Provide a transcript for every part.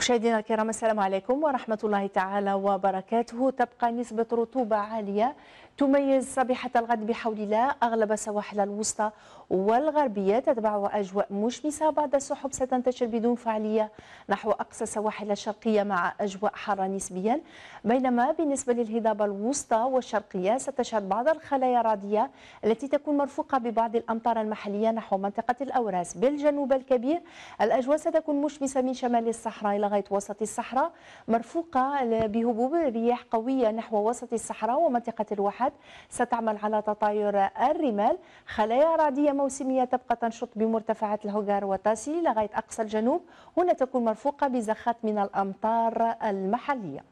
مشاهدينا الكرام السلام عليكم ورحمة الله تعالى وبركاته تبقى نسبة رطوبة عالية تميز صبيحة الغد بحول الله أغلب السواحل الوسطى والغربية تتبع أجواء مشمسة بعد السحب ستنتشر بدون فعالية نحو أقصى السواحل الشرقية مع أجواء حارة نسبيا بينما بالنسبة للهضاب الوسطى والشرقية ستشهد بعض الخلايا الرعدية التي تكون مرفوقة ببعض الأمطار المحلية نحو منطقة الأوراس بالجنوب الكبير الأجواء ستكون مشمسة من شمال الصحراء إلى لغاية وسط الصحراء مرفوقة بهبوب رياح قوية نحو وسط الصحراء ومنطقة الواحات ستعمل على تطاير الرمال خلايا رعدية موسمية تبقى تنشط بمرتفعات الهوغار وتاسي لغاية أقصى الجنوب هنا تكون مرفوقة بزخات من الأمطار المحلية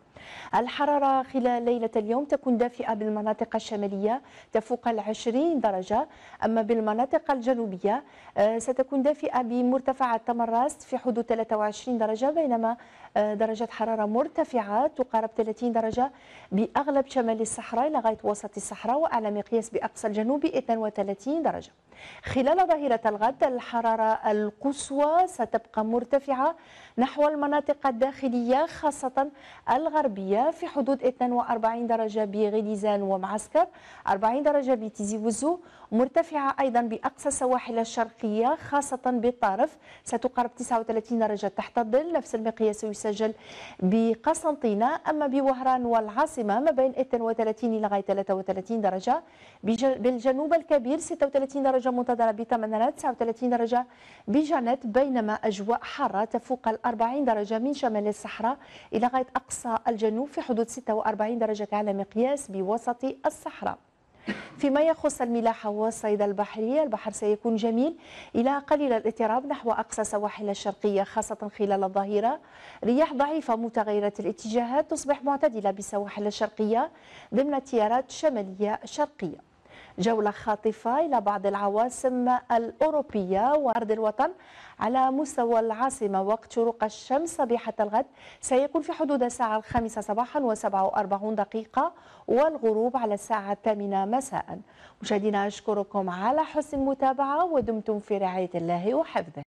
الحرارة خلال ليلة اليوم تكون دافئة بالمناطق الشمالية تفوق العشرين درجة أما بالمناطق الجنوبية آه، ستكون دافئة بمرتفع التمرس في حدود 23 درجة بينما آه، درجة حرارة مرتفعة تقارب 30 درجة بأغلب شمال الصحراء لغاية وسط الصحراء وأعلى مقياس بأقصى الجنوب 32 درجة خلال ظهيرة الغد الحرارة القصوى ستبقى مرتفعة نحو المناطق الداخلية خاصة الغربية الغربية في حدود 42 درجة بغليزان ومعسكر 40 درجة بتيزي وزو مرتفعة أيضا بأقصى السواحل الشرقية خاصة بالطرف ستقارب 39 درجة تحت الظل نفس المقياس يسجل بقسنطينة أما بوهران والعاصمة ما بين 32 غاية 33 درجة بالجنوب الكبير 36 درجة منتظرة بتمنرات 39 درجة بجانت بينما أجواء حارة تفوق ال 40 درجة من شمال الصحراء إلى غاية أقصى الجنوب الجنوب في حدود 46 درجة على مقياس بوسط الصحراء فيما يخص الملاحة والصيد البحرية البحر سيكون جميل إلى قليل الاضطراب نحو أقصى سواحل الشرقية خاصة خلال الظهيرة رياح ضعيفة متغيرة الاتجاهات تصبح معتدلة بسواحل الشرقية ضمن تيارات شمالية شرقية جولة خاطفة إلى بعض العواصم الأوروبية وأرض الوطن على مستوى العاصمة وقت شروق الشمس صبيحة الغد سيكون في حدود الساعة الخامسة صباحا و47 دقيقة والغروب على الساعة الثامنة مساء مشاهدينا أشكركم على حسن المتابعة ودمتم في رعاية الله وحفظه